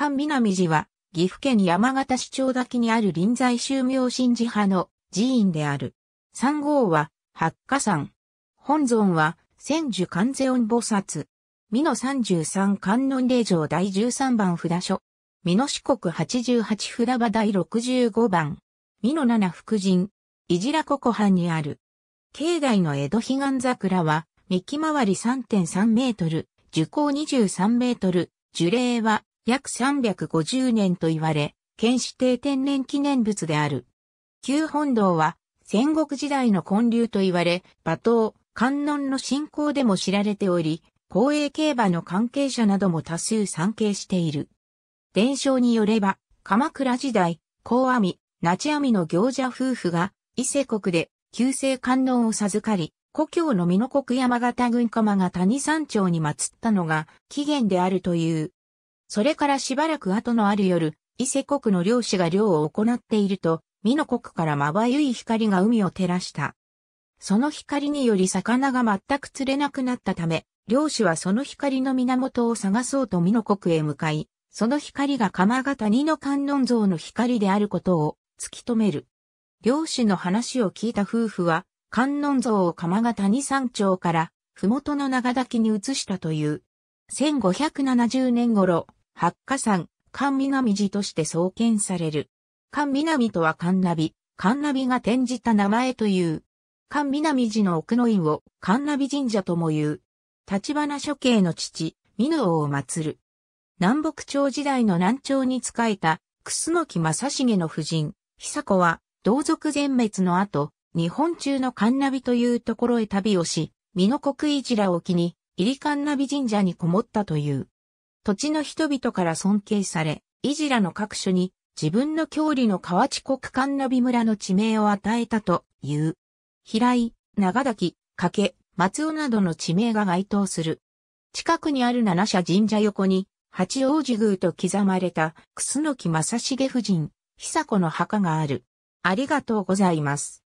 関南寺は、岐阜県山形市長滝にある臨済宗明神寺派の寺院である。三号は、八火山。本尊は、千寿観世音菩薩。美濃三十三観音霊場第十三番札所。美濃四国八十八札場第六十五番。美濃七福神。いじらここ派にある。境内の江戸彼岸桜は、幹回り3.3メートル、樹高23メートル、樹齢は約350年と言われ、県指定天然記念物である。旧本堂は戦国時代の建立と言われ、馬頭、観音の信仰でも知られており、公営競馬の関係者なども多数参詣している。伝承によれば、鎌倉時代、高阿弥、那智阿弥の行者夫婦が、伊勢国で、旧姓観音を授かり、故郷の美濃国山形郡鎌ヶ谷山頂に祀ったのが起源であるという。それからしばらく後のある夜、伊勢国の漁師が漁を行っていると、美濃国からまばゆい光が海を照らした。その光により魚が全く釣れなくなったため、漁師はその光の源を探そうと美濃国へ向かい、その光が鎌ヶ谷の観音像の光であることを突き止める。漁師の話を聞いた夫婦は、観音像を鎌ヶ谷山頂から、麓の長滝に移したという。1570年頃、八花山、神南寺として創建される。神南とは神ナビ、神ナビが転じた名前という。神南寺の奥の院を神ナビ神社とも言う。立花処刑の父、美濃を祀る。南北朝時代の南朝に仕えた、楠木正成の夫人、久子は、同族全滅の後、日本中の神ナビというところへ旅をし、美濃国一らを機に、入神ナビ神社にこもったという。土地の人々から尊敬され、イジラの各所に自分の郷里の河内国間ナビ村の地名を与えたという。平井、長滝、掛松尾などの地名が該当する。近くにある七社神社横に、八王子宮と刻まれた、楠木正成夫人、久子の墓がある。ありがとうございます。